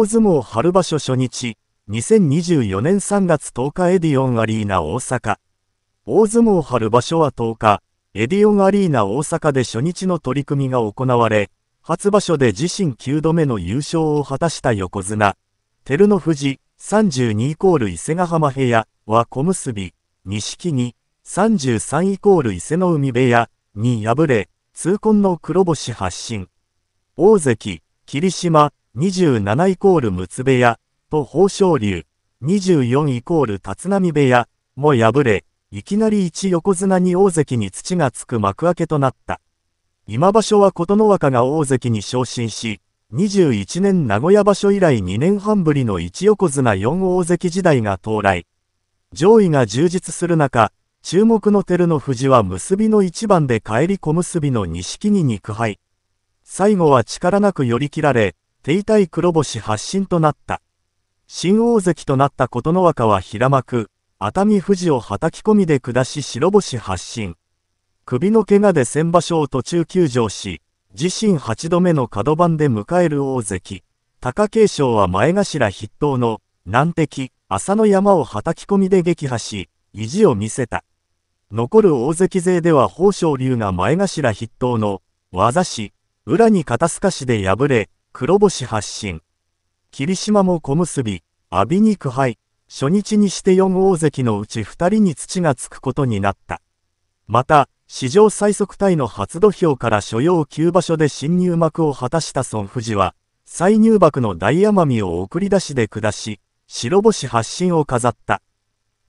大相撲春場所初日、2024年3月10日エディオンアリーナ大阪。大相撲春場所は10日、エディオンアリーナ大阪で初日の取り組みが行われ、初場所で自身9度目の優勝を果たした横綱、照ノ富士、32イコール伊勢ヶ浜部屋は小結、錦木、33イコール伊勢の海部屋に敗れ、痛恨の黒星発進。大関、霧島、27イコール六部屋、と豊昇龍、24イコール立浪部屋、も敗れ、いきなり一横綱に大関に土がつく幕開けとなった。今場所は琴ノ若が大関に昇進し、21年名古屋場所以来2年半ぶりの1横綱4大関時代が到来。上位が充実する中、注目の照ノ富士は結びの一番で帰り小結の錦木に苦敗。最後は力なく寄り切られ、手痛い黒星発進となった。新大関となった琴ノ若は平幕、熱海富士をはたき込みで下し白星発進。首の怪我で先場所を途中休場し、自身8度目の角番で迎える大関。貴景勝は前頭筆頭の難敵、浅野山をはたき込みで撃破し、意地を見せた。残る大関勢では豊昇龍が前頭筆頭の、技師、裏に肩透かしで敗れ、黒星発進。霧島も小結、阿炎に苦敗、初日にして4大関のうち2人に土がつくことになった。また、史上最速タイの初土俵から所要9場所で新入幕を果たした孫富士は、再入幕の大奄美を送り出しで下し、白星発進を飾った。